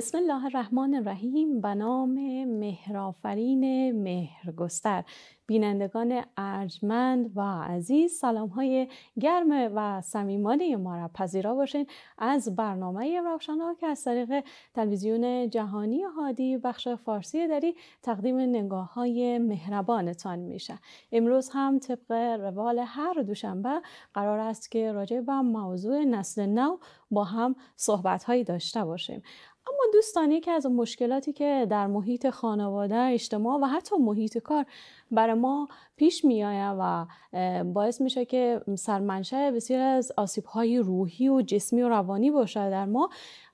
بسم الله الرحمن الرحیم به نام مهرافرین مهرگستر بینندگان ارجمند و عزیز سلام های گرم و صمیمانه ما را پذیرا باشین از برنامه روشنا که از طریق تلویزیون جهانی هادی بخش فارسی دری تقدیم نگاه های مهربانتان میشه امروز هم طبق روال هر دوشنبه قرار است که راجع به موضوع نسل نو با هم صحبت هایی داشته باشیم اما دوستانی که از مشکلاتی که در محیط خانواده اجتماع و حتی محیط کار برای ما پیش می و باعث میشه که سرمنشه بسیار از آسیبهای روحی و جسمی و روانی باشه در ما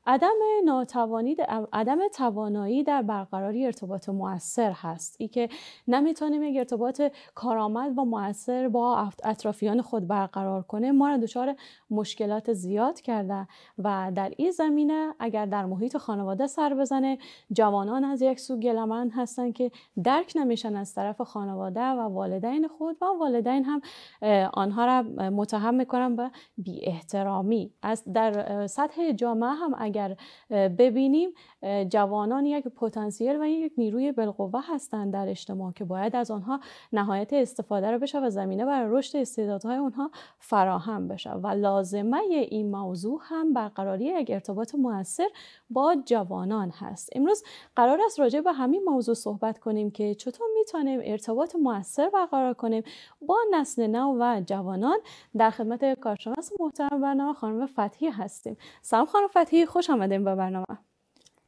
عدم ناتوانی عدم توانایی در برقراری ارتباط موثر هست ای که نمیتونیم یک ارتباط کارآمد و موثر با اطرافیان خود برقرار کنه ما را دچار مشکلات زیاد کرده و در این زمینه اگر در محیط خانواده سر بزنه جوانان از یک سو گلمند هستند که درک نمیشن از طرف خانواده و والدین خود و والدین هم آنها را متهم میکنن به بی احترامی از در سطح جامعه هم اگر اگر ببینیم جوانان یک پتانسیل و یک نیروی بالقوه هستند در اجتماع که باید از آنها نهایت استفاده رو بشه و زمینه برای رشد استعدادهای آنها فراهم بشه و لازمه این موضوع هم برقراری یک ارتباط موثر با جوانان هست امروز قرار است راجع به همین موضوع صحبت کنیم که چطور میتونیم ارتباط موثر برقرار کنیم با نسل نو و جوانان در خدمت کارشناس محترم برنامه خانم فتحی هستیم سلام خانم فتحی خوش خوش آمدیم با برنامه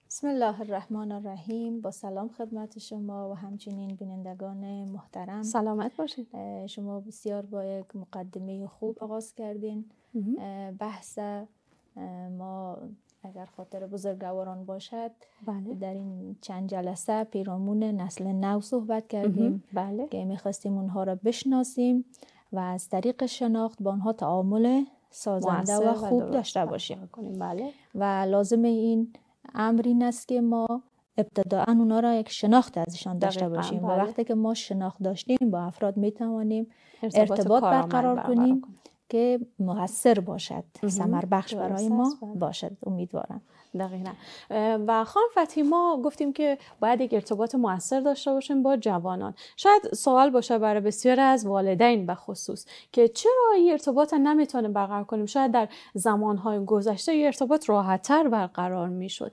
بسم الله الرحمن الرحیم با سلام خدمت شما و همچنین بینندگان محترم سلامت باشید شما بسیار با یک مقدمه خوب آغاز کردین بحث ما اگر خاطر بزرگواران باشد بله. در این چند جلسه پیرامون نسل نو صحبت کردیم بله. که میخواستیم اونها را بشناسیم و از طریق شناخت با آنها تعامل سازنده و خوب داشته باشیم بله. و لازم این امر این است که ما ابتداعا اونا را یک شناخت ازشان داشته باشیم و بله. وقتی که ما شناخت داشتیم با افراد می توانیم ارتباط, برقرار کنیم که موثر باشد ثمر بخش برای ما بله. باشد امیدوارم دقیقا و خانم ما گفتیم که باید یک ارتباط موثر داشته باشیم با جوانان شاید سوال باشه برای بسیار از والدین به خصوص که چرا این ارتباط نمیتونیم برقرار کنیم شاید در زمانهای گذشته این ارتباط راحتتر برقرار میشد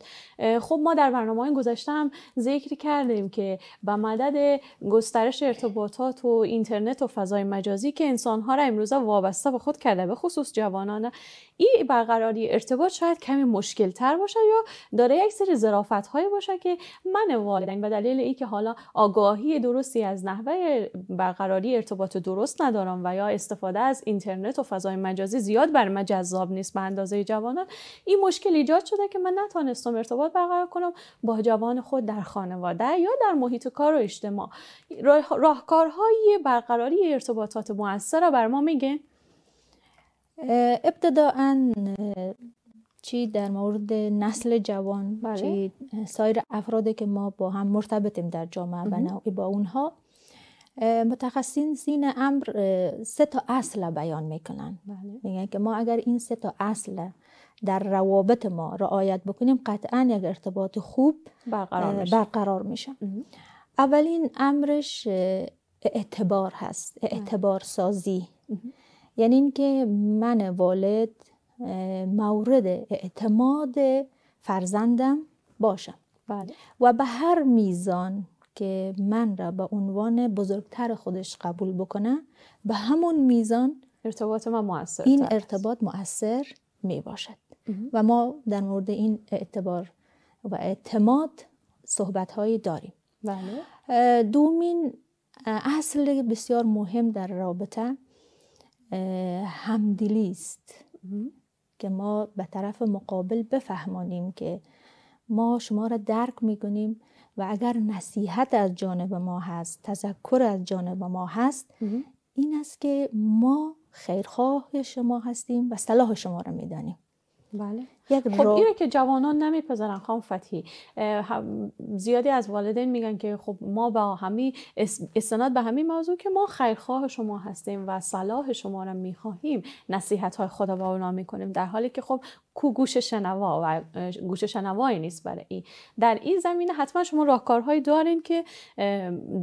خب ما در برنامه های گذشته هم ذکر کردیم که با مدد گسترش ارتباطات و اینترنت و فضای مجازی که انسانها را امروز وابسته به خود کرده به خصوص جوانان این برقراری ارتباط شاید کمی مشکل تر باشه یا داره یک سری ظرافت هایی باشه که من والدین به دلیل اینکه حالا آگاهی درستی از نحوه برقراری ارتباط درست ندارم و یا استفاده از اینترنت و فضای مجازی زیاد بر من جذاب نیست به اندازه جوانان این مشکل ایجاد شده که من نتونستم ارتباط برقرار کنم با جوان خود در خانواده یا در محیط کار و اجتماع راهکارهای برقراری ارتباطات موثر بر ما میگه ابتداعا چی در مورد نسل جوان بله. چی سایر افرادی که ما با هم مرتبطیم در جامعه و نوعی با اونها متخصصین زین امر سه تا اصل بیان میکنن بله. میگن که ما اگر این سه تا اصل در روابط ما رعایت بکنیم قطعا یک ارتباط خوب برقرار میشه, اولین امرش اعتبار هست بله. اعتبار سازی یعنی اینکه من والد مورد اعتماد فرزندم باشم بله. و به هر میزان که من را به عنوان بزرگتر خودش قبول بکنه به همون میزان ارتباط ما مؤثر این ارتباط مؤثر می باشد و ما در مورد این اعتبار و اعتماد صحبت هایی داریم بله. دومین اصل بسیار مهم در رابطه همدلی است که ما به طرف مقابل بفهمانیم که ما شما را درک میکنیم و اگر نصیحت از جانب ما هست تذکر از جانب ما هست این است که ما خیرخواه شما هستیم و صلاح شما را میدانیم بله یک خب اینه که جوانان نمیپذارن خان فتی زیادی از والدین میگن که خب ما با همی استناد به همین موضوع که ما خیرخواه شما هستیم و صلاح شما را میخواهیم نصیحت های خدا با اونا میکنیم در حالی که خب کو گوش شنوا و گوش شنوایی نیست برای این در این زمینه حتما شما راهکارهایی دارین که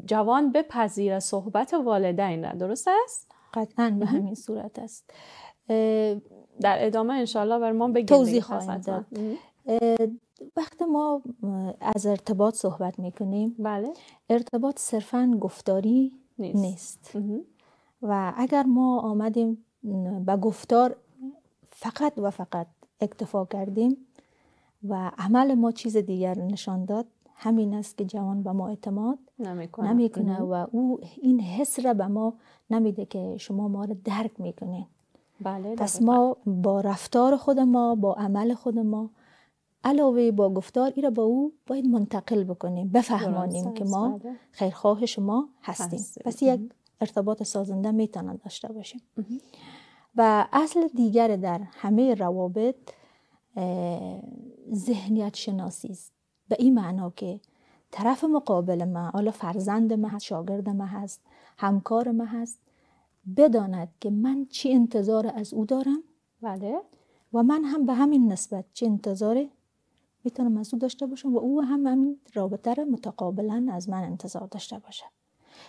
جوان بپذیره صحبت والدین را درست است قطعا به همین صورت است در ادامه انشالله بر ما توضیح خواهیم داد وقتی ما از ارتباط صحبت میکنیم بله ارتباط صرفا گفتاری نیست, و اگر ما آمدیم به گفتار فقط و فقط اکتفا کردیم و عمل ما چیز دیگر نشان داد همین است که جوان به ما اعتماد نمیکنه نمی و او این حس را به ما نمیده که شما ما را درک میکنین بله، پس ما با رفتار خود ما با عمل خود ما علاوه با گفتار ای را با او باید منتقل بکنیم بفهمانیم که ما بله. خیرخواه شما هستیم پس یک ارتباط سازنده میتونن داشته باشیم و اصل دیگر در همه روابط ذهنیت شناسی است به این معنا که طرف مقابل ما حالا فرزند ما هست شاگرد ما هست همکار ما هست بداند که من چی انتظار از او دارم بله و من هم به همین نسبت چی انتظار میتونم از او داشته باشم و او هم همین رابطه را متقابلا از من انتظار داشته باشه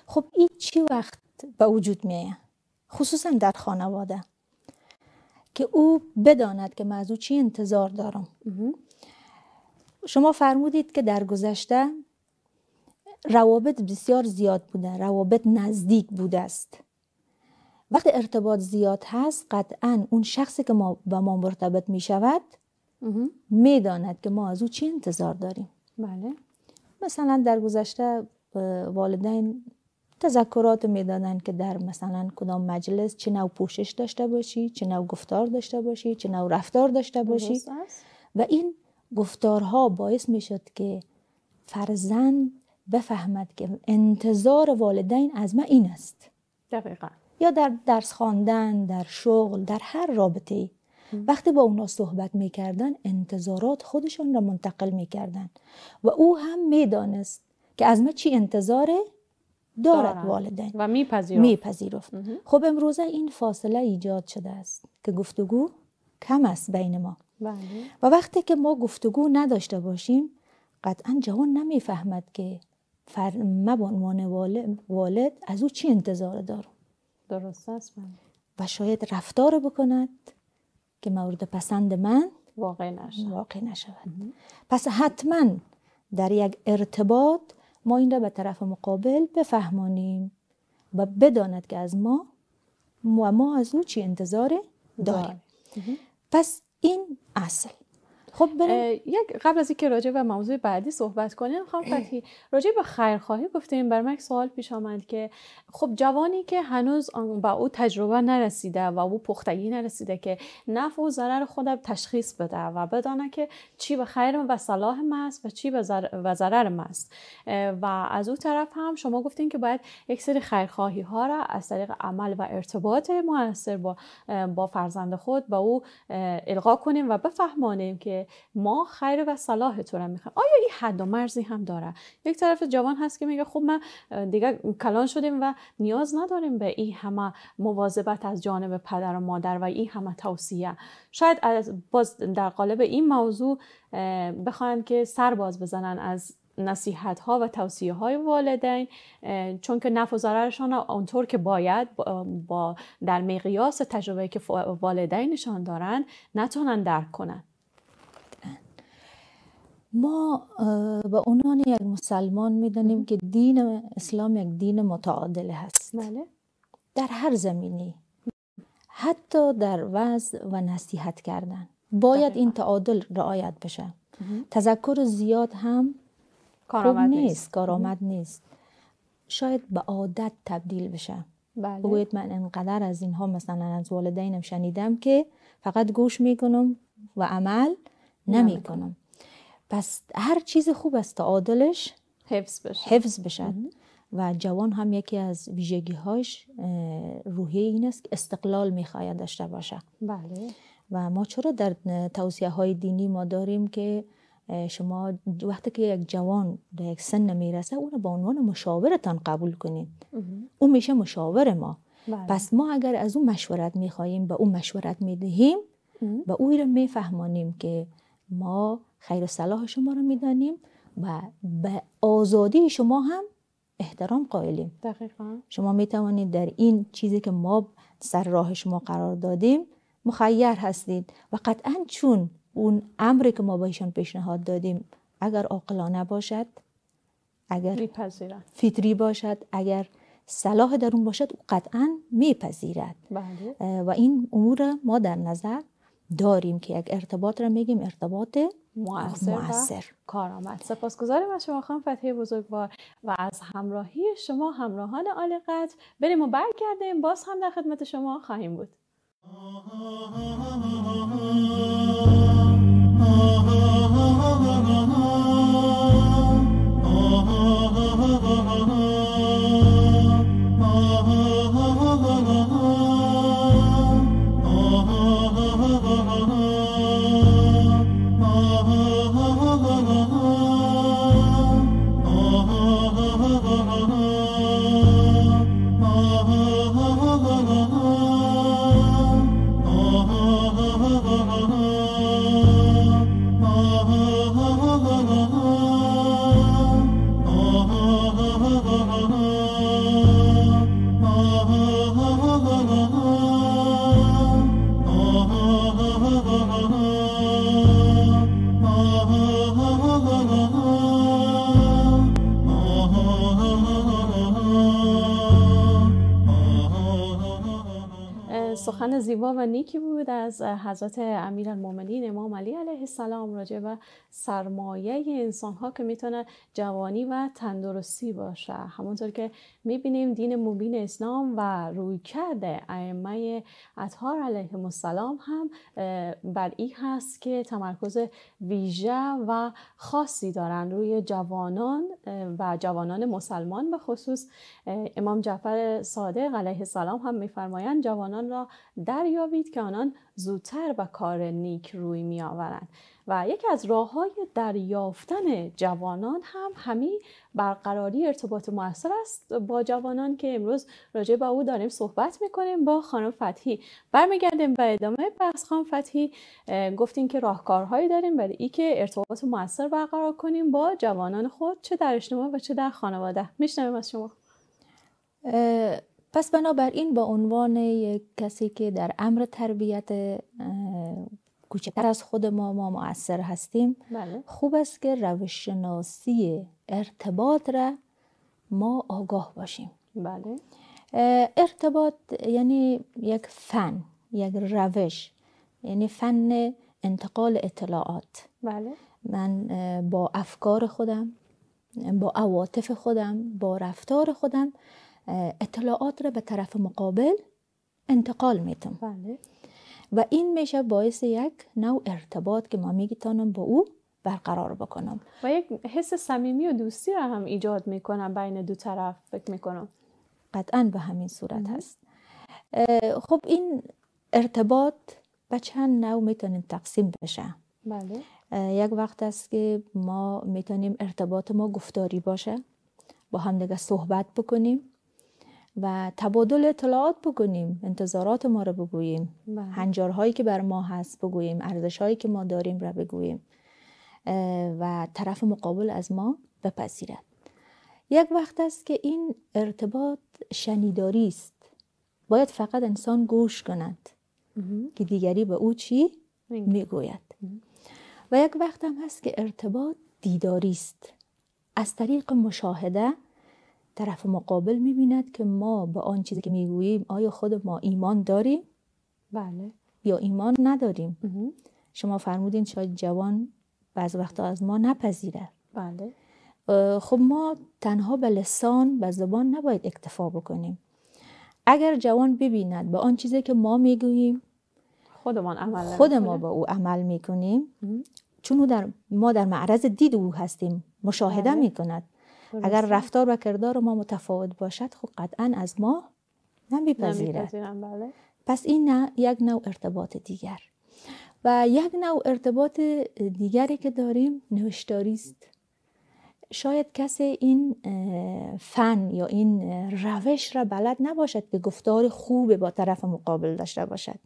خب این چی وقت به وجود میه خصوصا در خانواده که او بداند که من از او چی انتظار دارم شما فرمودید که در گذشته روابط بسیار زیاد بوده روابط نزدیک بوده است وقتی ارتباط زیاد هست قطعا اون شخصی که ما با ما مرتبط می شود میداند که ما از او چی انتظار داریم بله مثلا در گذشته والدین تذکرات میدادند که در مثلا کدام مجلس چه نوع پوشش داشته باشی چه نوع گفتار داشته باشی چه نوع رفتار داشته باشی و این گفتارها باعث می شد که فرزند بفهمد که انتظار والدین از من این است دقیقا یا در درس خواندن در شغل در هر رابطه ای وقتی با اونا صحبت میکردن انتظارات خودشون را منتقل میکردن و او هم میدانست که از ما چی انتظار دارد والدین و میپذیرفت خب امروزه این فاصله ایجاد شده است که گفتگو کم است بین ما بله. و وقتی که ما گفتگو نداشته باشیم قطعا جوان نمیفهمد که فر... عنوان والد از او چی انتظار دارم درست است و شاید رفتار بکند که مورد پسند من واقع نشود, واقع نشود. پس حتما در یک ارتباط ما این را به طرف مقابل بفهمانیم و بداند که از ما و ما از او چی انتظار داریم پس این اصل خب یک قبل از اینکه راجع به موضوع بعدی صحبت کنیم خانم فتحی راجع به خیرخواهی گفتیم بر من سوال پیش آمد که خب جوانی که هنوز با او تجربه نرسیده و او پختگی نرسیده که نفع و ضرر خود تشخیص بده و بدانه که چی به خیر و صلاح ما است و چی به ضرر ما است و از او طرف هم شما گفتین که باید یک سری خیرخواهی ها را از طریق عمل و ارتباط موثر با با فرزند خود با او القا کنیم و بفهمانیم که ما خیر و صلاح تو رو میخوایم آیا این حد و مرزی هم داره یک طرف جوان هست که میگه خب من دیگه کلان شدیم و نیاز نداریم به این همه مواظبت از جانب پدر و مادر و این همه توصیه شاید باز در قالب این موضوع بخواین که سر باز بزنن از نصیحت ها و توصیه های والدین چون که نفع و ضررشان اونطور که باید با در مقیاس تجربه که والدینشان دارن نتونن درک کنن ما به عنوان یک مسلمان میدانیم که دین اسلام یک دین متعادل هست بله. در هر زمینی حتی در وضع و نصیحت کردن باید این تعادل رعایت بشه تذکر زیاد هم کارآمد نیست. کارآمد نیست شاید به عادت تبدیل بشه بله. بگوید من انقدر از اینها مثلا از والدینم شنیدم که فقط گوش میکنم و عمل نمیکنم پس هر چیز خوب است تعادلش حفظ بشه حفظ بشد و جوان هم یکی از ویژگی هاش روحی این است که استقلال میخواید داشته باشه بله و ما چرا در توصیه های دینی ما داریم که شما وقتی که یک جوان به یک سن میرسه اون به عنوان مشاورتان قبول کنید اون میشه مشاور ما بله. پس ما اگر از اون مشورت میخواهیم به اون مشورت میدهیم و او را میفهمانیم که ما خیر صلاح شما رو میدانیم و به آزادی شما هم احترام قائلیم دقیقا. شما می توانید در این چیزی که ما سر راه شما قرار دادیم مخیر هستید و قطعا چون اون امری که ما به پیشنهاد دادیم اگر عاقلانه باشد اگر فطری باشد اگر صلاح در اون باشد او قطعا میپذیرد بله. و این امور ما در نظر داریم که یک ارتباط را میگیم ارتباط موثر کارآمد سپاسگزاریم از شما خانم فتحی بزرگوار و از همراهی شما همراهان آل بریم و برگردیم باز هم در خدمت شما خواهیم بود سخن زیبا و نیکی بود از حضرت امیر المومنین امام علی علیه السلام راجع و سرمایه انسان ها که میتونه جوانی و تندرستی باشه همونطور که میبینیم دین مبین اسلام و رویکرد ائمه اطهار علیه السلام هم بر این هست که تمرکز ویژه و خاصی دارن روی جوانان و جوانان مسلمان به خصوص امام جعفر صادق علیه السلام هم میفرمایند جوانان را دریابید که آنان زودتر و کار نیک روی می آورند و یکی از راه های دریافتن جوانان هم همین برقراری ارتباط موثر است با جوانان که امروز راجع به او داریم صحبت کنیم با خانم فتحی برمیگردیم به ادامه بحث خانم فتحی گفتیم که راهکارهایی داریم برای که ارتباط موثر برقرار کنیم با جوانان خود چه در اجتماع و چه در خانواده میشنویم از شما پس بنابراین با عنوان کسی که در امر تربیت کوچکتر از خود ما ما مؤثر هستیم بله. خوب است که روش ارتباط را ما آگاه باشیم بله. ارتباط یعنی یک فن یک روش یعنی فن انتقال اطلاعات بله. من با افکار خودم با عواطف خودم با رفتار خودم اطلاعات را به طرف مقابل انتقال میتم بله. و این میشه باعث یک نوع ارتباط که ما میگیتانم با او برقرار بکنم و یک حس صمیمی و دوستی را هم ایجاد میکنم بین دو طرف فکر میکنم قطعا به همین صورت مم. هست خب این ارتباط به چند نوع میتونیم تقسیم بشه بله. یک وقت است که ما میتونیم ارتباط ما گفتاری باشه با هم دیگه صحبت بکنیم و تبادل اطلاعات بکنیم انتظارات ما رو بگوییم بله. هنجارهایی که بر ما هست بگوییم ارزشهایی که ما داریم را بگوییم و طرف مقابل از ما بپذیرد یک وقت است که این ارتباط شنیداری است باید فقط انسان گوش کند که دیگری به او چی میگوید و یک وقت هم هست که ارتباط دیداری است از طریق مشاهده طرف مقابل میبیند که ما به آن چیزی که میگوییم آیا خود ما ایمان داریم بله یا ایمان نداریم شما فرمودین شاید جوان بعض وقتا از ما نپذیره بله خب ما تنها به لسان به زبان نباید اکتفا بکنیم اگر جوان ببیند به آن چیزی که ما میگوییم خودمان عمل خود ما به او عمل میکنیم چون در ما در معرض دید او هستیم مشاهده بله. میکند اگر رفتار و کردار ما متفاوت باشد خب قطعا از ما نمیپذیرد بله. پس این یک نوع ارتباط دیگر و یک نوع ارتباط دیگری که داریم نوشتاری است شاید کسی این فن یا این روش را بلد نباشد که گفتار خوب با طرف مقابل داشته باشد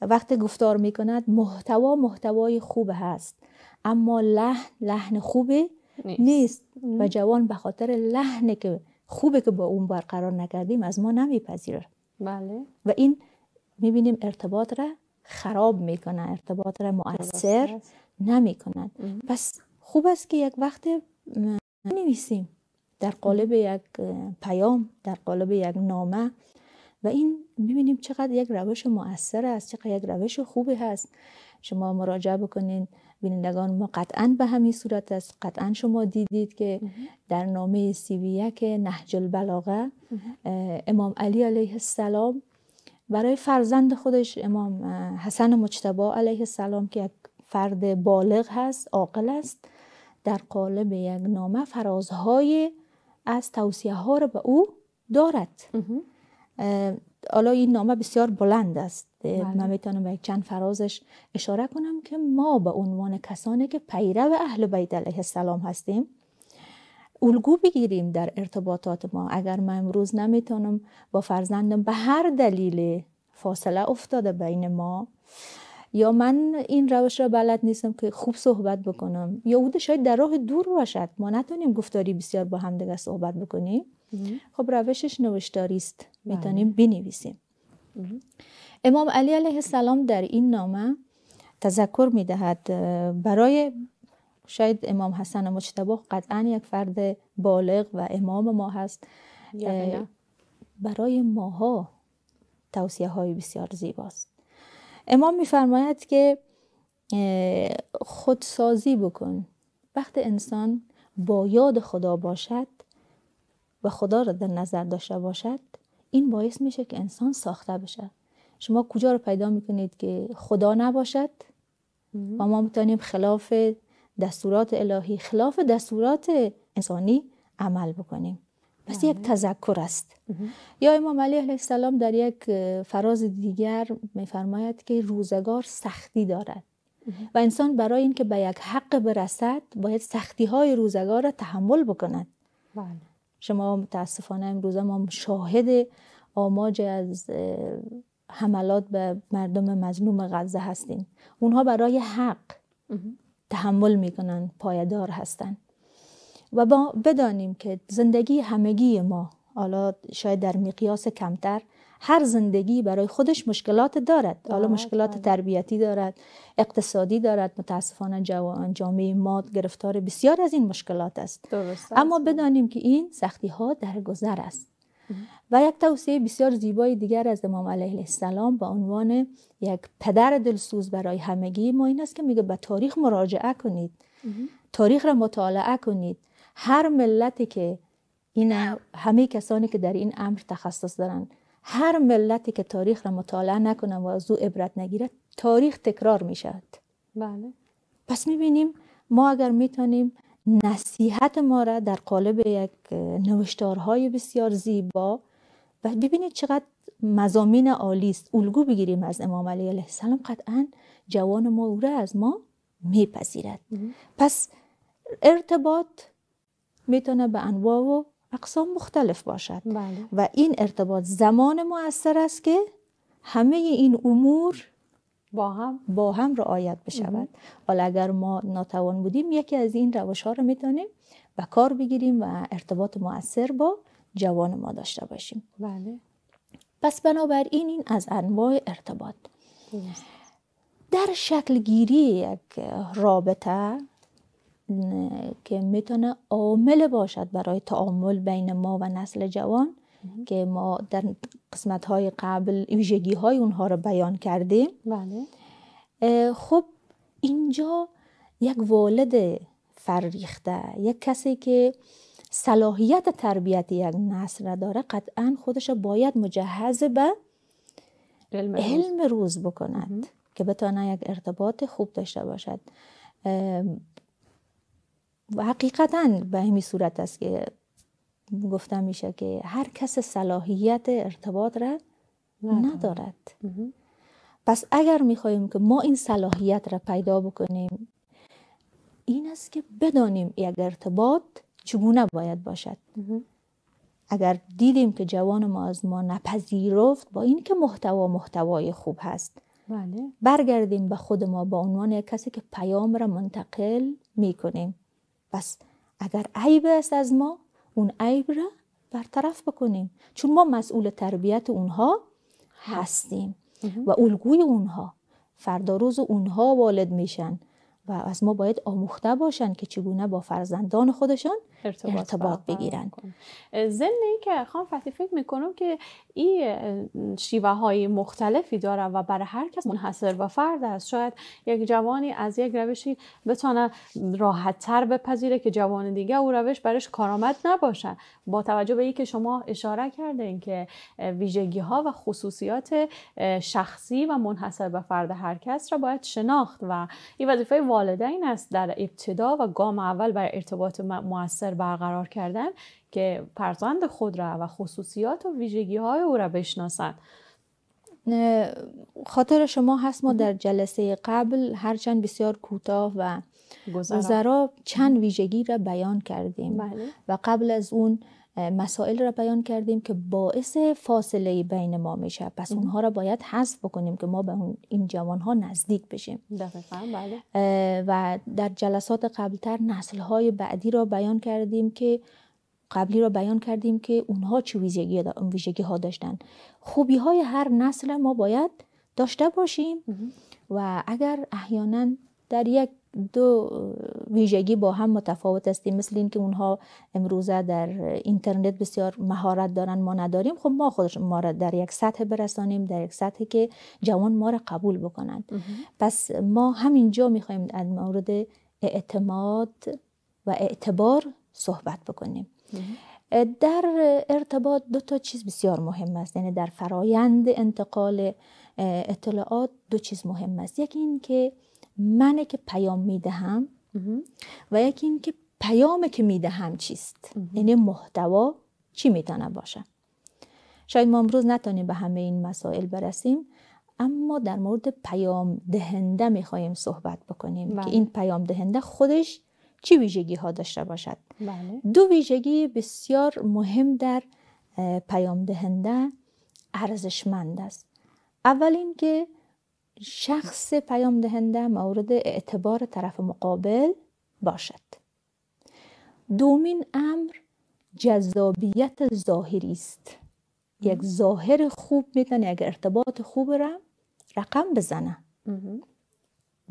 وقتی گفتار میکند کند محتوا محتوای خوب هست اما لحن لحن خوبه نیست, و جوان به خاطر لحن که خوبه که با اون برقرار نکردیم از ما نمیپذیره بله و این میبینیم ارتباط را خراب میکنه ارتباط را مؤثر نمیکنه پس خوب است که یک وقت نویسیم در قالب یک پیام در قالب یک نامه و این میبینیم چقدر یک روش مؤثر است چقدر یک روش خوبی هست شما مراجعه بکنین بینندگان ما قطعا به همین صورت است قطعا شما دیدید که در نامه سیویه یک نهج البلاغه امام علی علیه السلام برای فرزند خودش امام حسن مجتبا علیه السلام که یک فرد بالغ هست عاقل است در قالب یک نامه فرازهای از توصیه ها رو به او دارد حالا این نامه بسیار بلند است بله. من میتونم به چند فرازش اشاره کنم که ما به عنوان کسانی که پیرو اهل بیت علیه السلام هستیم الگو بگیریم در ارتباطات ما اگر من امروز نمیتونم با فرزندم به هر دلیل فاصله افتاده بین ما یا من این روش را بلد نیستم که خوب صحبت بکنم یا او شاید در راه دور باشد ما نتونیم گفتاری بسیار با دیگه صحبت بکنیم خب روشش نوشتاری است بله. میتونیم بنویسیم امام علی علیه السلام در این نامه تذکر می دهد برای شاید امام حسن مجتبی قطعا یک فرد بالغ و امام ما هست برای ماها توصیه های بسیار زیباست امام میفرماید که خودسازی بکن وقت انسان با یاد خدا باشد و خدا را در نظر داشته باشد این باعث میشه که انسان ساخته بشه شما کجا رو پیدا میکنید که خدا نباشد و ما میتونیم خلاف دستورات الهی خلاف دستورات انسانی عمل بکنیم پس یک بله. تذکر است یا امام علی علیه السلام در یک فراز دیگر میفرماید که روزگار سختی دارد و انسان برای اینکه به یک حق برسد باید سختی های روزگار را تحمل بکند بله. شما متاسفانه امروز ما شاهد آماج از حملات به مردم مظلوم غزه هستیم اونها برای حق تحمل میکنن پایدار هستن و با بدانیم که زندگی همگی ما حالا شاید در مقیاس کمتر هر زندگی برای خودش مشکلات دارد حالا مشکلات بله. تربیتی دارد اقتصادی دارد متاسفانه جامعه ما گرفتار بسیار از این مشکلات است درست اما بدانیم که این سختی ها در گذر است و یک توصیه بسیار زیبای دیگر از امام علیه السلام به عنوان یک پدر دلسوز برای همگی ما این است که میگه به تاریخ مراجعه کنید تاریخ را مطالعه کنید هر ملتی که این همه کسانی که در این امر تخصص دارند هر ملتی که تاریخ را مطالعه نکنه و از او عبرت نگیرد تاریخ تکرار میشد بله پس میبینیم ما اگر میتونیم نصیحت ما را در قالب یک نوشتارهای بسیار زیبا و ببینید چقدر مزامین عالی است الگو بگیریم از امام علی علیه السلام قطعا جوان ما او را از ما میپذیرد پس ارتباط میتونه به انواع و اقسام مختلف باشد بله. و این ارتباط زمان مؤثر است که همه این امور با هم با هم رعایت بشود حالا اگر ما ناتوان بودیم یکی از این روش ها رو میتونیم و کار بگیریم و ارتباط موثر با جوان ما داشته باشیم بله پس بنابراین این از انواع ارتباط در شکل گیری یک رابطه که میتونه عامل باشد برای تعامل بین ما و نسل جوان که ما در قسمت های قبل ویژگی های اونها رو بیان کردیم بله. خب اینجا یک والد فرریخته یک کسی که صلاحیت تربیت یک نسل داره قطعا خودش باید مجهز به علم روز, بکند که بتانه یک ارتباط خوب داشته باشد و حقیقتا به همین صورت است که گفته میشه که هر کس صلاحیت ارتباط را ندارد پس اگر میخواهیم که ما این صلاحیت را پیدا بکنیم این است که بدانیم یک ارتباط چگونه باید باشد اگر دیدیم که جوان ما از ما نپذیرفت با این که محتوا محتوای خوب هست بله. برگردیم به خود ما با عنوان یک کسی که پیام را منتقل میکنیم پس اگر عیب است از ما اون عیب را برطرف بکنیم چون ما مسئول تربیت اونها هستیم و الگوی اونها فردا روز اونها والد میشن و از ما باید آموخته باشن که چگونه با فرزندان خودشان ارتباط, ارتباط بگیرن ضمن اینکه که فتی فکر میکنم که این شیوه های مختلفی داره و برای هر کس منحصر و فرد است شاید یک جوانی از یک روشی بتونه راحت تر بپذیره که جوان دیگه او روش برش کارآمد نباشه. با توجه به اینکه شما اشاره کرده که ویژگی ها و خصوصیات شخصی و منحصر به فرد هر کس را باید شناخت و این وظیفه والدین است در ابتدا و گام اول برای ارتباط موثر مؤثر برقرار کردن که فرزند خود را و خصوصیات و ویژگی های او را بشناسند خاطر شما هست ما در جلسه قبل هرچند بسیار کوتاه و گذرا چند ویژگی را بیان کردیم بله. و قبل از اون مسائل را بیان کردیم که باعث فاصله بین ما میشه پس اونها را باید حذف بکنیم که ما به این جوان ها نزدیک بشیم بله و در جلسات قبلتر نسل های بعدی را بیان کردیم که قبلی را بیان کردیم که اونها چه ویژگی, ویژگی ها داشتن خوبی های هر نسل ما باید داشته باشیم و اگر احیانا در یک دو ویژگی با هم متفاوت هستیم مثل اینکه اونها امروزه در اینترنت بسیار مهارت دارن ما نداریم خب ما خودش ما را در یک سطح برسانیم در یک سطح که جوان ما را قبول بکنند پس ما همینجا میخوایم در مورد اعتماد و اعتبار صحبت بکنیم در ارتباط دو تا چیز بسیار مهم است یعنی در فرایند انتقال اطلاعات دو چیز مهم است یکی این که منه که پیام میدهم و یکی این که پیامه که میدهم چیست یعنی محتوا چی میتونه باشه شاید ما امروز نتونیم به همه این مسائل برسیم اما در مورد پیام دهنده میخواهیم صحبت بکنیم که بله. این پیام دهنده خودش چه ویژگی ها داشته باشد بله. دو ویژگی بسیار مهم در پیام دهنده ارزشمند است اول اینکه شخص پیام دهنده مورد اعتبار طرف مقابل باشد دومین امر جذابیت ظاهری است یک ظاهر خوب میتونه اگر ارتباط خوب را رقم بزنه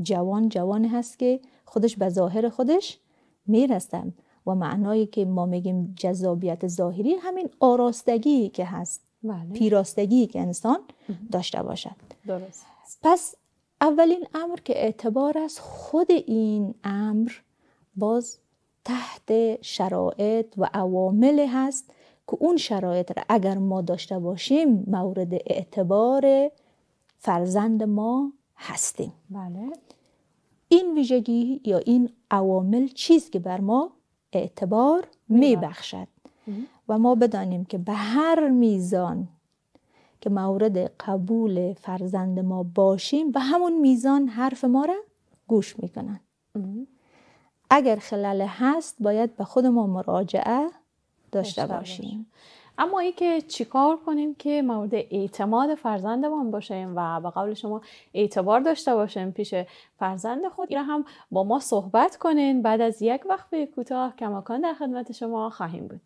جوان جوان هست که خودش به ظاهر خودش میرسم و معنایی که ما میگیم جذابیت ظاهری همین آراستگی که هست بله. پیراستگی که انسان داشته باشد درست پس اولین امر که اعتبار است خود این امر باز تحت شرایط و عوامل هست که اون شرایط را اگر ما داشته باشیم مورد اعتبار فرزند ما هستیم بله این ویژگی یا این عوامل چیز که بر ما اعتبار میبخشد و ما بدانیم که به هر میزان که مورد قبول فرزند ما باشیم به همون میزان حرف ما را گوش میکنن اگر خلل هست باید به خود ما مراجعه داشته باشیم اما ای که چیکار کنیم که مورد اعتماد فرزندمان باشیم و به قول شما اعتبار داشته باشیم پیش فرزند خود این هم با ما صحبت کنین بعد از یک وقت به کوتاه کماکان در خدمت شما خواهیم بود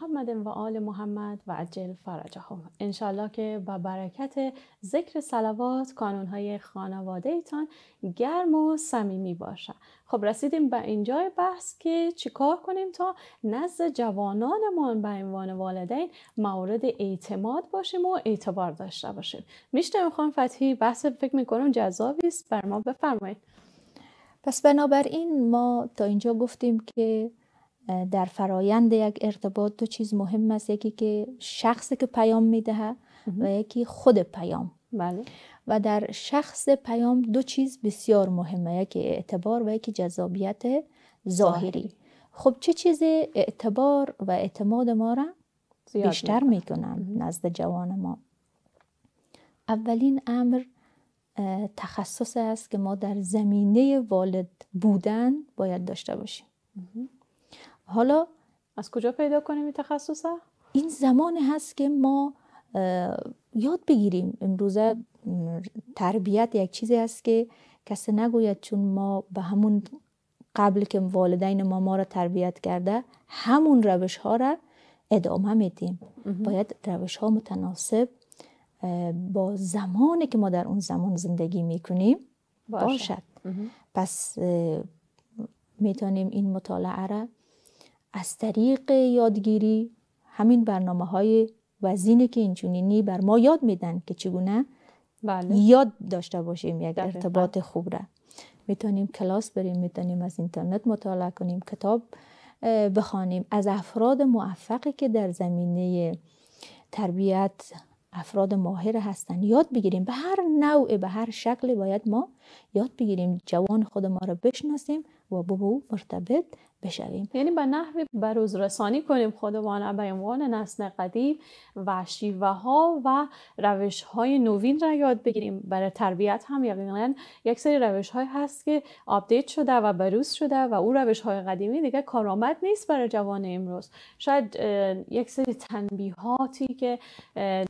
محمد و آل محمد و عجل فرجهم انشالله که با برکت ذکر سلوات کانونهای خانواده ایتان گرم و صمیمی باشه خب رسیدیم به اینجای بحث که چیکار کنیم تا نزد جوانانمان به عنوان والدین مورد اعتماد باشیم و اعتبار داشته باشیم میشنویم خانم فتحی بحث فکر میکنم جذابی است بر ما بفرمایید پس بنابراین ما تا اینجا گفتیم که در فرایند یک ارتباط دو چیز مهم است یکی که شخصی که پیام میدهه و یکی خود پیام بله. و در شخص پیام دو چیز بسیار مهمه یکی اعتبار و یکی جذابیت ظاهری خب چه چیز اعتبار و اعتماد ما را بیشتر میکنن نزد جوان ما اولین امر تخصص است که ما در زمینه والد بودن باید داشته باشیم حالا از کجا پیدا کنیم این تخصص این زمان هست که ما یاد بگیریم امروزه تربیت یک چیزی است که کسی نگوید چون ما به همون قبل که والدین ما ما را تربیت کرده همون روش ها را ادامه میدیم باید روش ها متناسب با زمانی که ما در اون زمان زندگی میکنیم باشد, باشد. پس میتونیم این مطالعه را از طریق یادگیری همین برنامه های وزینه که اینچنینی بر ما یاد میدن که چگونه بله. یاد داشته باشیم یک ارتباط خوب را میتونیم کلاس بریم میتونیم از اینترنت مطالعه کنیم کتاب بخوانیم از افراد موفقی که در زمینه تربیت افراد ماهر هستند یاد بگیریم به هر نوع به هر شکل باید ما یاد بگیریم جوان خود ما را بشناسیم و با او مرتبط بشویم یعنی به نحوی بروز رسانی کنیم خودمان به عنوان نسل قدیم و شیوه ها و روش های نوین را یاد بگیریم برای تربیت هم یقینا یک سری روش های هست که آپدیت شده و بروز شده و او روش های قدیمی دیگه کارآمد نیست برای جوان امروز شاید یک سری تنبیهاتی که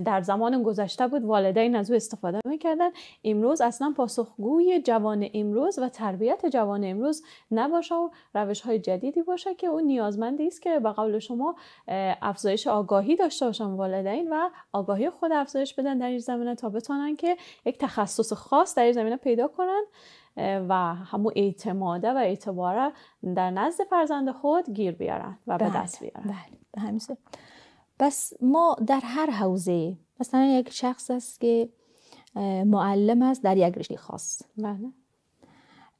در زمان گذشته بود والدین از او استفاده میکردن امروز اصلا پاسخگوی جوان امروز و تربیت جوان امروز نباشه و روش های جدیدی باشه که اون نیازمندی است که به قول شما افزایش آگاهی داشته باشن والدین و آگاهی خود افزایش بدن در این زمینه تا بتونن که یک تخصص خاص در این زمینه پیدا کنن و همون اعتماده و اعتباره در نزد فرزند خود گیر بیارن و به بله، دست بیارن بله به بس ما در هر حوزه مثلا یک شخص است که معلم است در یک رشته خاص بله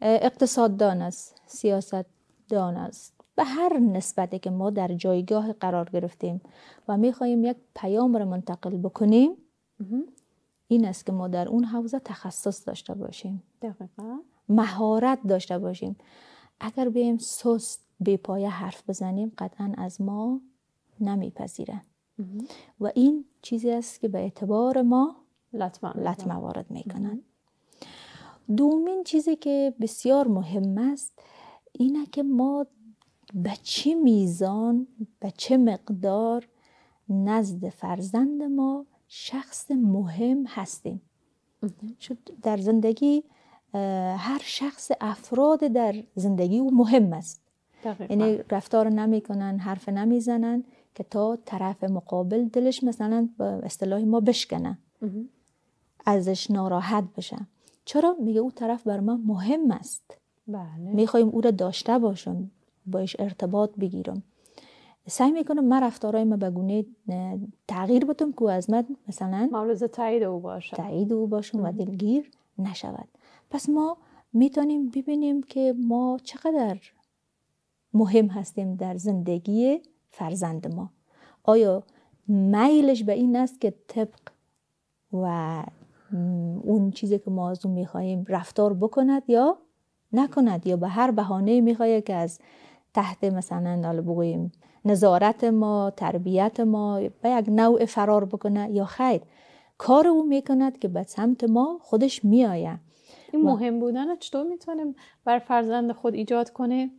اقتصاددان است سیاست دان است به هر نسبتی که ما در جایگاه قرار گرفتیم و خواهیم یک پیام را منتقل بکنیم این است که ما در اون حوزه تخصص داشته باشیم مهارت داشته باشیم اگر بیم سست پایه حرف بزنیم قطعا از ما نمیپذیرن و این چیزی است که به اعتبار ما لطمه وارد میکنن دومین چیزی که بسیار مهم است اینه که ما به چه میزان به چه مقدار نزد فرزند ما شخص مهم هستیم چون در زندگی هر شخص افراد در زندگی او مهم است یعنی رفتار کنن حرف زنن که تا طرف مقابل دلش مثلا به اصطلاح ما بشکنه ازش ناراحت بشه. چرا میگه او طرف بر ما مهم است بله. میخوایم او را داشته باشم باش ارتباط بگیرم سعی میکنم من رفتارهای ما به تغییر بتم که از من مثلا مورد تایید او باشم تایید او باشم و دلگیر نشود پس ما میتونیم ببینیم که ما چقدر مهم هستیم در زندگی فرزند ما آیا میلش به این است که طبق و اون چیزی که ما از اون میخواهیم رفتار بکند یا نکند یا به هر بهانه میخواد که از تحت مثلا حالا بگوییم نظارت ما تربیت ما به یک نوع فرار بکنه یا خیر کار او میکند که به سمت ما خودش میآید این مهم بودن چطور میتونیم بر فرزند خود ایجاد کنه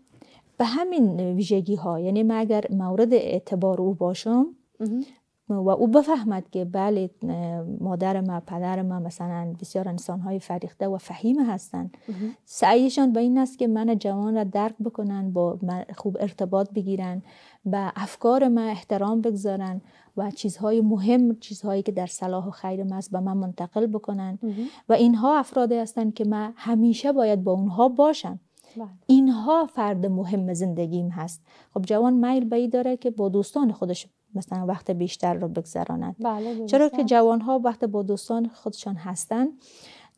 به همین ویژگی ها یعنی من اگر مورد اعتبار او باشم و او بفهمد که بله مادر ما پدر ما مثلا بسیار انسان های فریخته و فهیم هستند سعیشان به این است که من جوان را درک بکنن با خوب ارتباط بگیرن به افکار ما احترام بگذارن و چیزهای مهم چیزهایی که در صلاح و خیر ما است به من منتقل بکنن و اینها افرادی هستند که من همیشه باید با اونها باشم بله. اینها فرد مهم زندگیم هست خب جوان میل به داره که با دوستان خودش مثلا وقت بیشتر رو بگذرانند بله چرا که ها وقت با دوستان خودشان هستند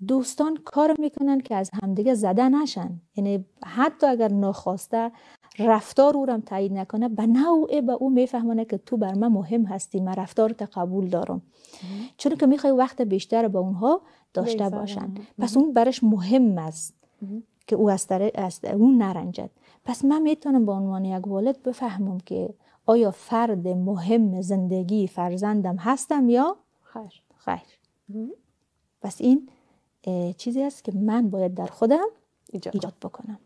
دوستان کار میکنن که از همدیگه زده نشن یعنی حتی اگر نخواسته رفتار او رو تایید نکنه به نوعه به او میفهمانه که تو بر من مهم هستی من رفتارت قبول دارم چون که میخوای وقت بیشتر با اونها داشته باشن پس اون برش مهم است که او از, از اون نرنجد پس من میتونم به عنوان یک والد بفهمم که آیا فرد مهم زندگی فرزندم هستم یا خیر خیر پس این چیزی است که من باید در خودم ایجاد, ایجاد بکنم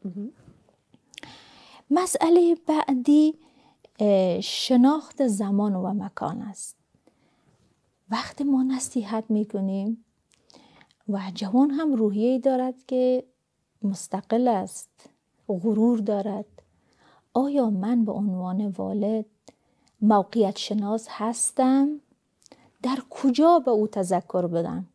مسئله بعدی شناخت زمان و مکان است وقتی ما نصیحت میکنیم و جوان هم روحیه دارد که مستقل است غرور دارد آیا من به عنوان والد موقعیت شناس هستم در کجا به او تذکر بدم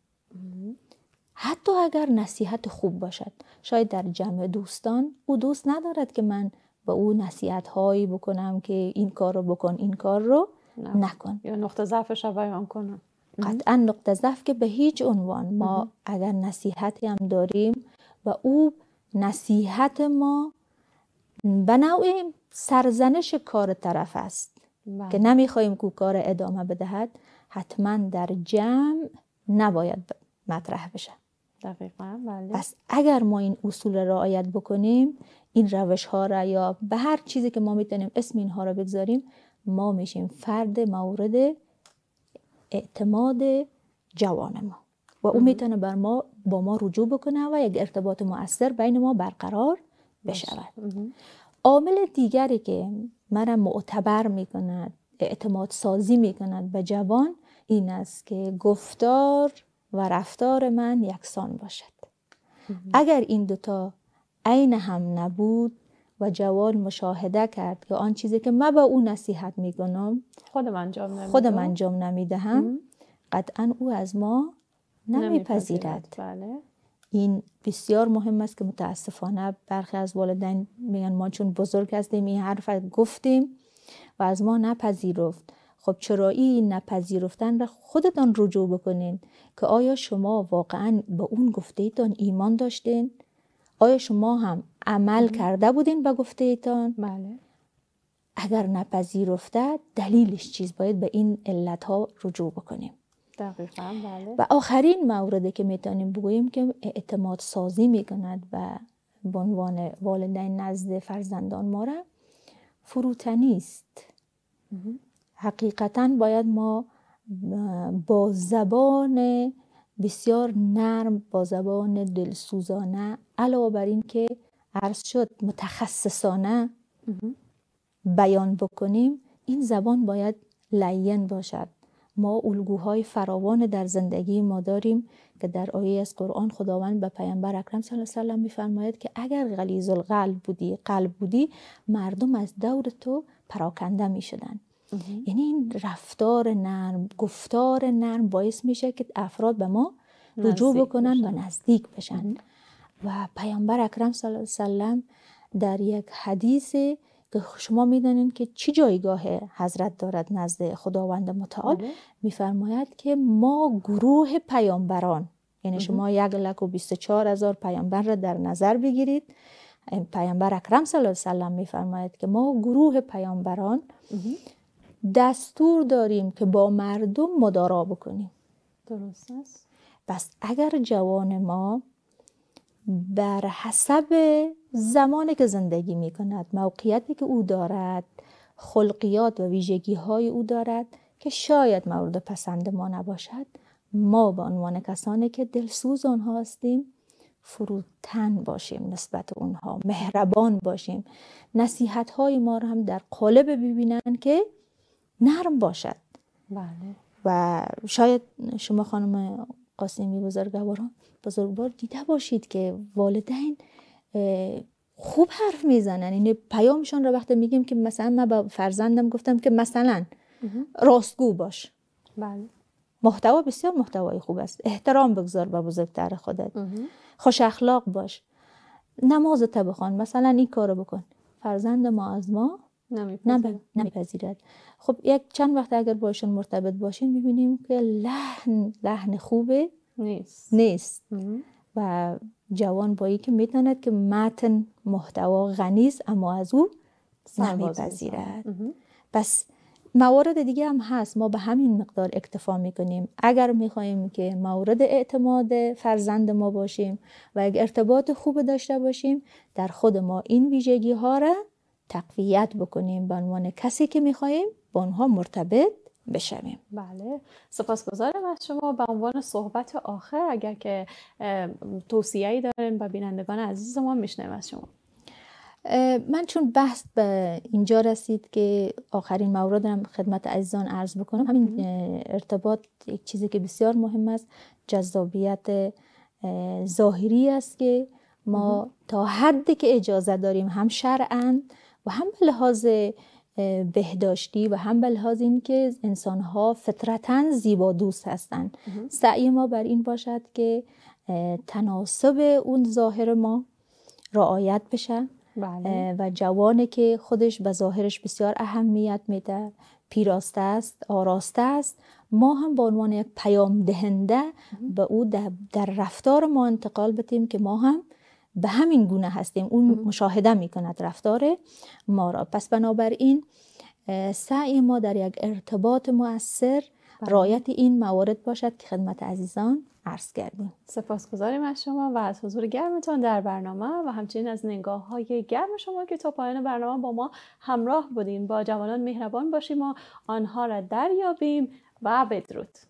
حتی اگر نصیحت خوب باشد شاید در جمع دوستان او دوست ندارد که من به او نصیحت هایی بکنم که این کار رو بکن این کار رو نکن یا نقطه ضعفش رو بیان کنم قطعا نقطه ضعف که به هیچ عنوان ما اگر نصیحتی هم داریم و او نصیحت ما به نوع سرزنش کار طرف است بله. که نمیخوایم کار ادامه بدهد حتما در جمع نباید مطرح بشه دقیقا بله. پس اگر ما این اصول را رعایت بکنیم این روش ها را یا به هر چیزی که ما میتونیم اسم اینها را بگذاریم ما میشیم فرد مورد اعتماد جوان ما و او میتونه بر ما با ما رجوع بکنه و یک ارتباط مؤثر بین ما برقرار بشود عامل دیگری که مرا معتبر می کند اعتماد سازی می کند به جوان این است که گفتار و رفتار من یکسان باشد اگر این دوتا عین هم نبود و جوان مشاهده کرد که آن چیزی که من به او نصیحت میکنم خودم انجام نمیدهم خودم قطعا او از ما نمیپذیرد بله. این بسیار مهم است که متاسفانه برخی از والدین میگن ما چون بزرگ هستیم این حرف گفتیم و از ما نپذیرفت خب چرا این نپذیرفتن را خودتان رجوع بکنین که آیا شما واقعا به اون گفته ایتان ایمان داشتین آیا شما هم عمل کرده بودین به گفته ایتان بله اگر نپذیرفته دلیلش چیز باید به این علت ها رجوع بکنیم بله. و آخرین مورد که میتونیم بگوییم که اعتماد سازی میکند و به عنوان والدین نزد فرزندان ما را فروتنی است حقیقتا باید ما با زبان بسیار نرم با زبان دلسوزانه علاوه بر این که عرض شد متخصصانه بیان بکنیم این زبان باید لین باشد ما الگوهای فراوان در زندگی ما داریم که در آیه از قرآن خداوند به پیامبر اکرم صلی الله علیه و میفرماید که اگر غلیظ القلب بودی قلب بودی مردم از دور تو پراکنده می یعنی این رفتار نرم گفتار نرم باعث میشه که افراد به ما رجوع بکنن و نزدیک بشن و پیامبر اکرم صلی الله علیه و در یک حدیث که شما میدانین که چی جایگاه حضرت دارد نزد خداوند متعال بله. میفرماید که ما گروه پیامبران یعنی شما یک لک و چار هزار پیامبر را در نظر بگیرید پیامبر اکرم صلی الله علیه و میفرماید که ما گروه پیامبران دستور داریم که با مردم مدارا بکنیم درست است پس اگر جوان ما بر حسب زمانی که زندگی می کند موقعیتی که او دارد خلقیات و ویژگی های او دارد که شاید مورد پسند ما نباشد ما به عنوان کسانی که دلسوز آنها هستیم فروتن باشیم نسبت اونها مهربان باشیم نصیحت های ما رو هم در قالب ببینن که نرم باشد بله. و شاید شما خانم قاسمی بزرگواران بزرگوار دیده باشید که والدین خوب حرف میزنن این یعنی پیامشون رو وقتی میگیم که مثلا من به فرزندم گفتم که مثلا راستگو باش بله محتوا بسیار محتوای خوب است احترام بگذار به بزرگتر خودت خوش اخلاق باش نماز تا بخوان مثلا این کارو بکن فرزند ما از ما نمیپذیرد خب یک چند وقت اگر باشون مرتبط باشین میبینیم که لحن لحن خوبه نیست نیست و جوان با که میداند که متن محتوا غنی اما از او نمیپذیرد پس موارد دیگه هم هست ما به همین مقدار اکتفا میکنیم اگر میخواهیم که مورد اعتماد فرزند ما باشیم و اگر ارتباط خوب داشته باشیم در خود ما این ویژگی ها را تقویت بکنیم به عنوان کسی که میخواهیم با آنها مرتبط بشویم بله سپاسگزارم از شما به عنوان صحبت آخر اگر که توصیه‌ای دارین و بینندگان عزیز ما میشنویم از شما من چون بحث به اینجا رسید که آخرین هم خدمت عزیزان عرض بکنم همین ارتباط یک چیزی که بسیار مهم است جذابیت ظاهری است که ما تا حدی که اجازه داریم هم شرعن و هم به لحاظ بهداشتی و هم به لحاظ اینکه ها فطرتا زیبا دوست هستند سعی ما بر این باشد که تناسب اون ظاهر ما رعایت بشه بله. و جوانه که خودش به ظاهرش بسیار اهمیت میده پیراسته است آراسته است ما هم به عنوان یک پیام دهنده به او در رفتار ما انتقال بدیم که ما هم به همین گونه هستیم اون مشاهده می کند رفتار ما را پس بنابراین سعی ما در یک ارتباط مؤثر بله. رایت این موارد باشد که خدمت عزیزان عرض کردیم سپاسگزاریم از شما و از حضور گرمتان در برنامه و همچنین از نگاه های گرم شما که تا پایان برنامه با ما همراه بودیم با جوانان مهربان باشیم و آنها را دریابیم و بدرود